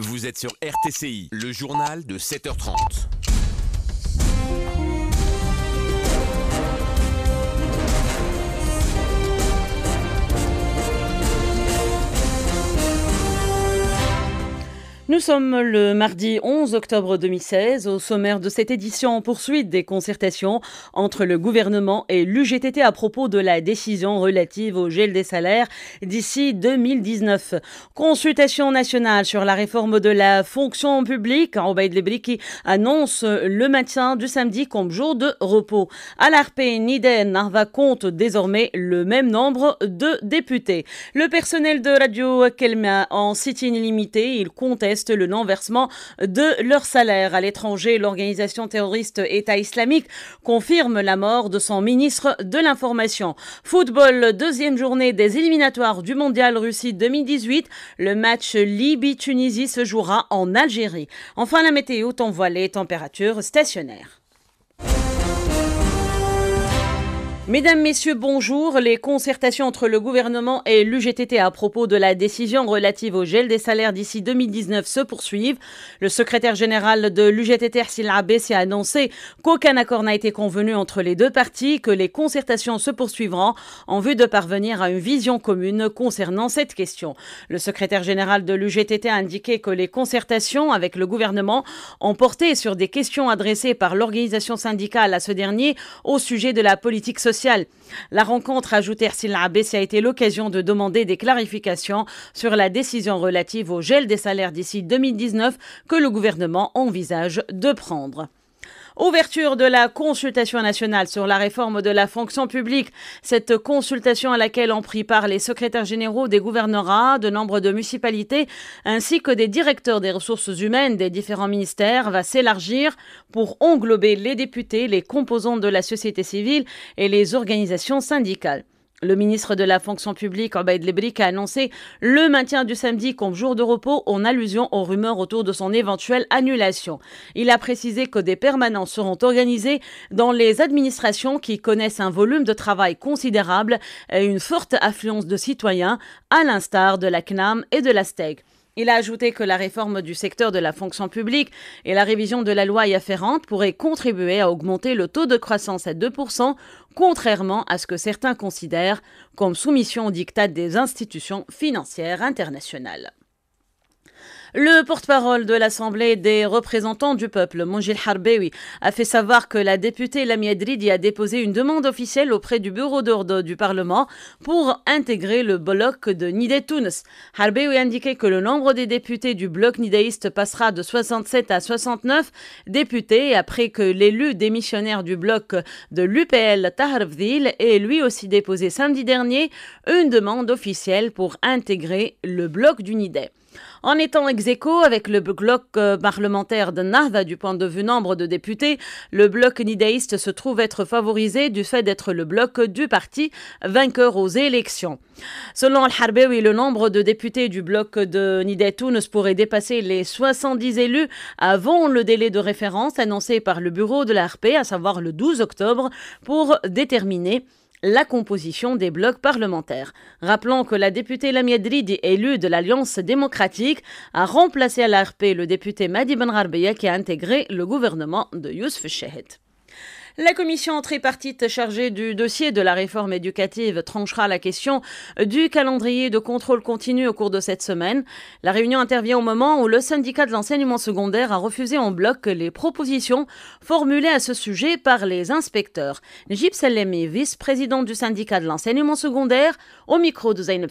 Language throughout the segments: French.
Vous êtes sur RTCI, le journal de 7h30. Nous sommes le mardi 11 octobre 2016. Au sommaire de cette édition, en poursuite des concertations entre le gouvernement et l'UGTT à propos de la décision relative au gel des salaires d'ici 2019. Consultation nationale sur la réforme de la fonction publique. En Lebri qui annonce le maintien du samedi comme jour de repos. À l'ARP, Niden, Narva compte désormais le même nombre de députés. Le personnel de Radio Kelma en City il conteste le non-versement de leur salaire. À l'étranger, l'organisation terroriste État islamique confirme la mort de son ministre de l'Information. Football, deuxième journée des éliminatoires du Mondial Russie 2018. Le match Libye-Tunisie se jouera en Algérie. Enfin, la météo, temps les température stationnaire. Mesdames, Messieurs, bonjour. Les concertations entre le gouvernement et l'UGTT à propos de la décision relative au gel des salaires d'ici 2019 se poursuivent. Le secrétaire général de l'UGTT, Arsil Abessi, a annoncé qu'aucun accord n'a été convenu entre les deux parties, que les concertations se poursuivront en vue de parvenir à une vision commune concernant cette question. Le secrétaire général de l'UGTT a indiqué que les concertations avec le gouvernement ont porté sur des questions adressées par l'organisation syndicale à ce dernier au sujet de la politique sociale la rencontre, ajoute de a été l'occasion de demander des clarifications sur la décision relative au gel des salaires d'ici 2019 que le gouvernement envisage de prendre. Ouverture de la consultation nationale sur la réforme de la fonction publique. Cette consultation à laquelle ont pris part les secrétaires généraux des gouvernorats, de nombre de municipalités, ainsi que des directeurs des ressources humaines des différents ministères va s'élargir pour englober les députés, les composants de la société civile et les organisations syndicales. Le ministre de la Fonction publique, Obaid Lebrik, a annoncé le maintien du samedi comme jour de repos en allusion aux rumeurs autour de son éventuelle annulation. Il a précisé que des permanences seront organisées dans les administrations qui connaissent un volume de travail considérable et une forte affluence de citoyens, à l'instar de la CNAM et de la STEG. Il a ajouté que la réforme du secteur de la fonction publique et la révision de la loi y afférente pourraient contribuer à augmenter le taux de croissance à 2%, contrairement à ce que certains considèrent comme soumission au diktat des institutions financières internationales. Le porte-parole de l'Assemblée des représentants du peuple, Mongil Harbewi, a fait savoir que la députée Lamia Dridi a déposé une demande officielle auprès du bureau d'ordre du Parlement pour intégrer le bloc de Nidé Tunis. Harbewi a indiqué que le nombre des députés du bloc nidéiste passera de 67 à 69 députés après que l'élu démissionnaire du bloc de l'UPL Taharvdil ait lui aussi déposé samedi dernier une demande officielle pour intégrer le bloc du Nidé. En étant ex avec le bloc euh, parlementaire de Nahda du point de vue nombre de députés, le bloc nidaïste se trouve être favorisé du fait d'être le bloc du parti vainqueur aux élections. Selon al harbewi le nombre de députés du bloc de se pourrait dépasser les 70 élus avant le délai de référence annoncé par le bureau de l'ARP, à savoir le 12 octobre, pour déterminer la composition des blocs parlementaires. Rappelons que la députée Lamia élue de l'Alliance démocratique, a remplacé à l'ARP le député Madi Ben Rarbeya qui a intégré le gouvernement de Youssef Chehed. La commission tripartite chargée du dossier de la réforme éducative tranchera la question du calendrier de contrôle continu au cours de cette semaine. La réunion intervient au moment où le syndicat de l'enseignement secondaire a refusé en bloc les propositions formulées à ce sujet par les inspecteurs. Najib Salemi, vice-président du syndicat de l'enseignement secondaire, au micro de Zainab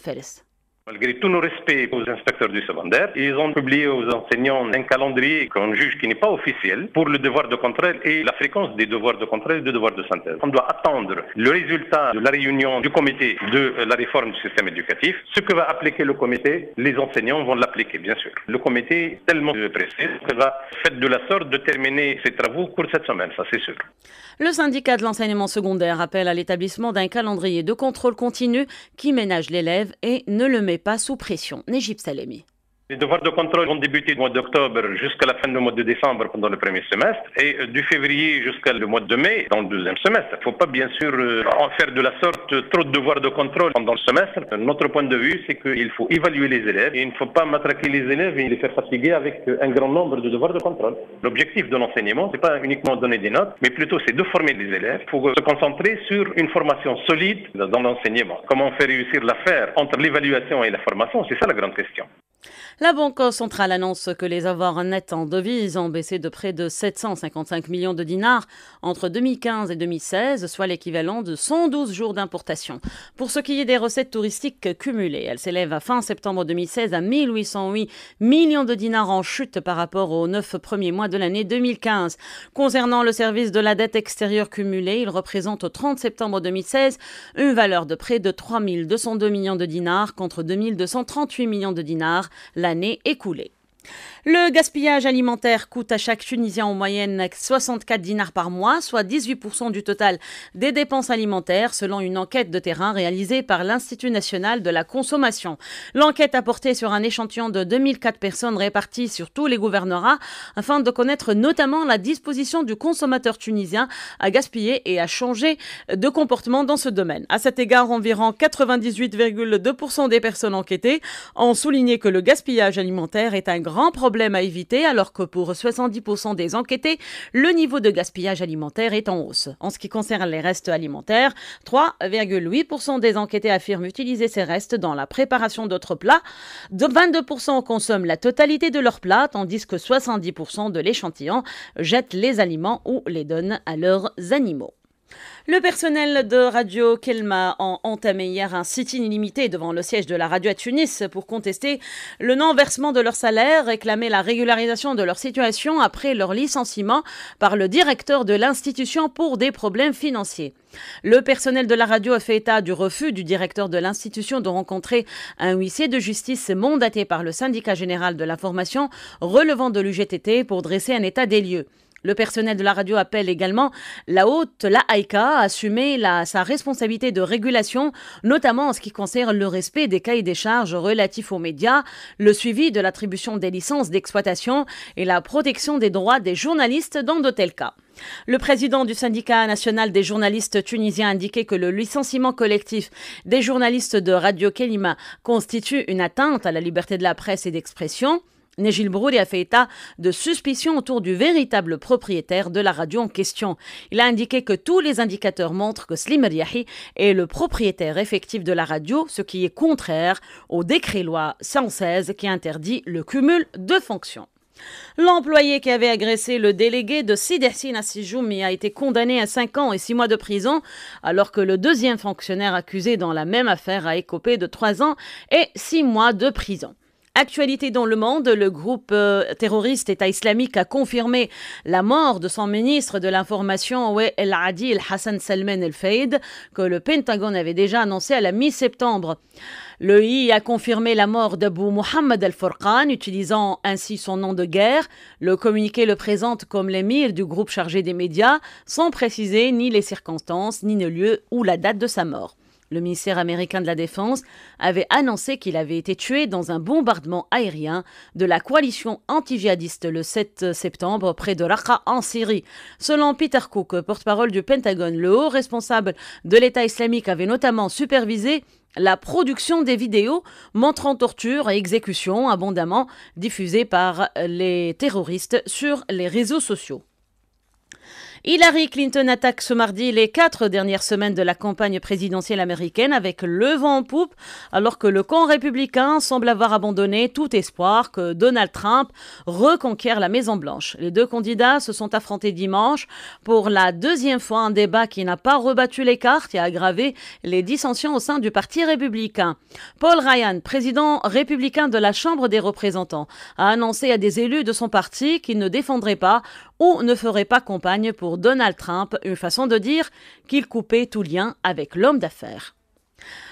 Malgré tous nos respects aux inspecteurs du secondaire, ils ont publié aux enseignants un calendrier qu'on juge qui n'est pas officiel pour le devoir de contrôle et la fréquence des devoirs de contrôle et des devoirs de synthèse. On doit attendre le résultat de la réunion du comité de la réforme du système éducatif. Ce que va appliquer le comité, les enseignants vont l'appliquer, bien sûr. Le comité est tellement pressé qu'il va faire de la sorte de terminer ses travaux pour cette semaine, ça c'est sûr. Le syndicat de l'enseignement secondaire appelle à l'établissement d'un calendrier de contrôle continu qui ménage l'élève et ne le met pas sous pression. Négypte Salemi. Les devoirs de contrôle vont débuter du mois d'octobre jusqu'à la fin du mois de décembre pendant le premier semestre et euh, du février jusqu'à le mois de mai dans le deuxième semestre. Il ne faut pas bien sûr euh, en faire de la sorte trop de devoirs de contrôle pendant le semestre. Notre point de vue, c'est qu'il faut évaluer les élèves et il ne faut pas matraquer les élèves et les faire fatiguer avec euh, un grand nombre de devoirs de contrôle. L'objectif de l'enseignement, ce n'est pas uniquement donner des notes, mais plutôt c'est de former les élèves pour se concentrer sur une formation solide dans l'enseignement. Comment faire réussir l'affaire entre l'évaluation et la formation C'est ça la grande question. La Banque centrale annonce que les avoirs nets en devises ont baissé de près de 755 millions de dinars entre 2015 et 2016, soit l'équivalent de 112 jours d'importation. Pour ce qui est des recettes touristiques cumulées, elles s'élèvent à fin septembre 2016 à 1808 millions de dinars en chute par rapport aux neuf premiers mois de l'année 2015. Concernant le service de la dette extérieure cumulée, il représente au 30 septembre 2016 une valeur de près de 3202 millions de dinars contre 2238 millions de dinars l'année écoulée. Le gaspillage alimentaire coûte à chaque Tunisien en moyenne 64 dinars par mois, soit 18% du total des dépenses alimentaires, selon une enquête de terrain réalisée par l'Institut national de la consommation. L'enquête a porté sur un échantillon de 2004 personnes réparties sur tous les gouvernorats afin de connaître notamment la disposition du consommateur tunisien à gaspiller et à changer de comportement dans ce domaine. À cet égard, environ 98,2% des personnes enquêtées ont souligné que le gaspillage alimentaire est un grand grand problème à éviter alors que pour 70% des enquêtés, le niveau de gaspillage alimentaire est en hausse. En ce qui concerne les restes alimentaires, 3,8% des enquêtés affirment utiliser ces restes dans la préparation d'autres plats. 22% consomment la totalité de leurs plats, tandis que 70% de l'échantillon jettent les aliments ou les donnent à leurs animaux. Le personnel de Radio Kelma a entamé hier un sit-in illimité devant le siège de la radio à Tunis pour contester le non-versement de leur salaire, réclamer la régularisation de leur situation après leur licenciement par le directeur de l'institution pour des problèmes financiers. Le personnel de la radio a fait état du refus du directeur de l'institution de rencontrer un huissier de justice mandaté par le syndicat général de la formation relevant de l'UGTT pour dresser un état des lieux. Le personnel de la radio appelle également la haute, la AICA, à assumer sa responsabilité de régulation, notamment en ce qui concerne le respect des cahiers des charges relatifs aux médias, le suivi de l'attribution des licences d'exploitation et la protection des droits des journalistes dans de tels cas. Le président du syndicat national des journalistes tunisiens a indiqué que le licenciement collectif des journalistes de Radio Kelima constitue une atteinte à la liberté de la presse et d'expression. Négil Brouri a fait état de suspicion autour du véritable propriétaire de la radio en question. Il a indiqué que tous les indicateurs montrent que Slim Riahi est le propriétaire effectif de la radio, ce qui est contraire au décret-loi 116 qui interdit le cumul de fonctions. L'employé qui avait agressé le délégué de Sidessina Sijoumi a été condamné à 5 ans et 6 mois de prison, alors que le deuxième fonctionnaire accusé dans la même affaire a écopé de 3 ans et 6 mois de prison. Actualité dans le monde, le groupe euh, terroriste État islamique a confirmé la mort de son ministre de l'information, Oué El Adi Hassan Salman El Fayed, que le Pentagone avait déjà annoncé à la mi-septembre. Le I a confirmé la mort d'Abu Mohammed el furqan utilisant ainsi son nom de guerre. Le communiqué le présente comme l'émir du groupe chargé des médias, sans préciser ni les circonstances, ni le lieu ou la date de sa mort. Le ministère américain de la Défense avait annoncé qu'il avait été tué dans un bombardement aérien de la coalition anti jihadiste le 7 septembre près de Raqqa en Syrie. Selon Peter Cook, porte-parole du Pentagone, le haut responsable de l'État islamique avait notamment supervisé la production des vidéos montrant torture et exécution abondamment diffusées par les terroristes sur les réseaux sociaux. Hillary Clinton attaque ce mardi les quatre dernières semaines de la campagne présidentielle américaine avec le vent en poupe, alors que le camp républicain semble avoir abandonné tout espoir que Donald Trump reconquiert la Maison-Blanche. Les deux candidats se sont affrontés dimanche pour la deuxième fois un débat qui n'a pas rebattu les cartes et a aggravé les dissensions au sein du Parti républicain. Paul Ryan, président républicain de la Chambre des représentants, a annoncé à des élus de son parti qu'il ne défendrait pas ou ne ferait pas compagne pour Donald Trump, une façon de dire qu'il coupait tout lien avec l'homme d'affaires.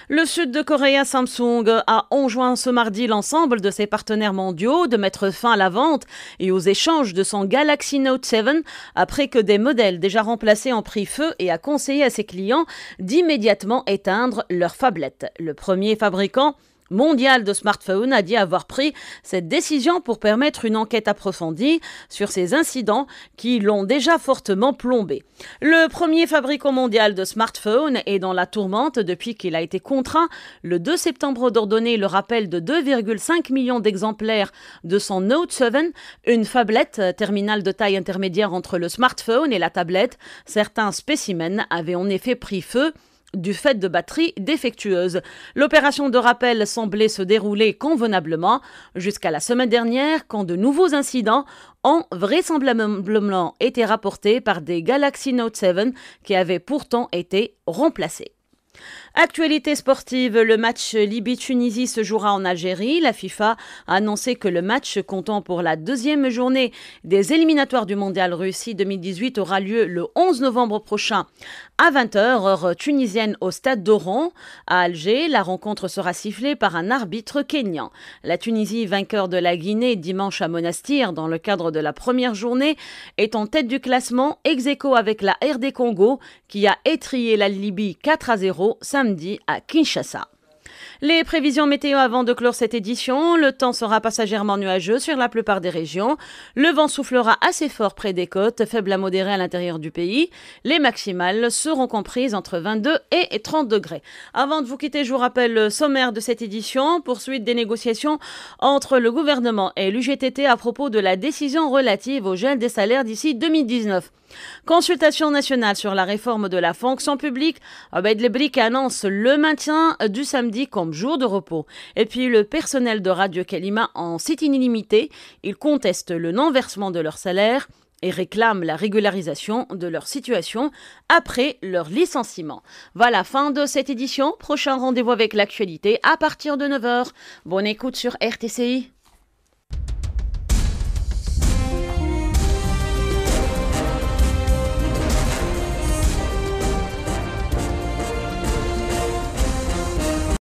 Le sud de Corée Samsung a enjoint ce mardi l'ensemble de ses partenaires mondiaux de mettre fin à la vente et aux échanges de son Galaxy Note 7 après que des modèles déjà remplacés en prix feu et a conseillé à ses clients d'immédiatement éteindre leur fablette. Le premier fabricant Mondial de smartphones a dit avoir pris cette décision pour permettre une enquête approfondie sur ces incidents qui l'ont déjà fortement plombé. Le premier fabricant mondial de smartphones est dans la tourmente depuis qu'il a été contraint le 2 septembre d'ordonner le rappel de 2,5 millions d'exemplaires de son Note 7, une tablette terminale de taille intermédiaire entre le smartphone et la tablette. Certains spécimens avaient en effet pris feu du fait de batteries défectueuses. L'opération de rappel semblait se dérouler convenablement jusqu'à la semaine dernière quand de nouveaux incidents ont vraisemblablement été rapportés par des Galaxy Note 7 qui avaient pourtant été remplacés. Actualité sportive, le match Libye-Tunisie se jouera en Algérie. La FIFA a annoncé que le match comptant pour la deuxième journée des éliminatoires du Mondial Russie 2018 aura lieu le 11 novembre prochain à 20h, heure tunisienne au stade d'Oran. À Alger, la rencontre sera sifflée par un arbitre kényan. La Tunisie, vainqueur de la Guinée dimanche à Monastir dans le cadre de la première journée, est en tête du classement ex avec la RD Congo qui a étrié la Libye 4 à 0 samedi à Kinshasa. Les prévisions météo avant de clore cette édition. Le temps sera passagèrement nuageux sur la plupart des régions. Le vent soufflera assez fort près des côtes, faible à modéré à l'intérieur du pays. Les maximales seront comprises entre 22 et 30 degrés. Avant de vous quitter, je vous rappelle le sommaire de cette édition. Poursuite des négociations entre le gouvernement et l'UGTT à propos de la décision relative au gel des salaires d'ici 2019. Consultation nationale sur la réforme de la fonction publique. Abed annonce le maintien du samedi comme jour de repos. Et puis le personnel de Radio Kalima en sit-in Ils contestent le non-versement de leur salaire et réclament la régularisation de leur situation après leur licenciement. Voilà, fin de cette édition. Prochain rendez-vous avec l'actualité à partir de 9h. Bonne écoute sur RTCI.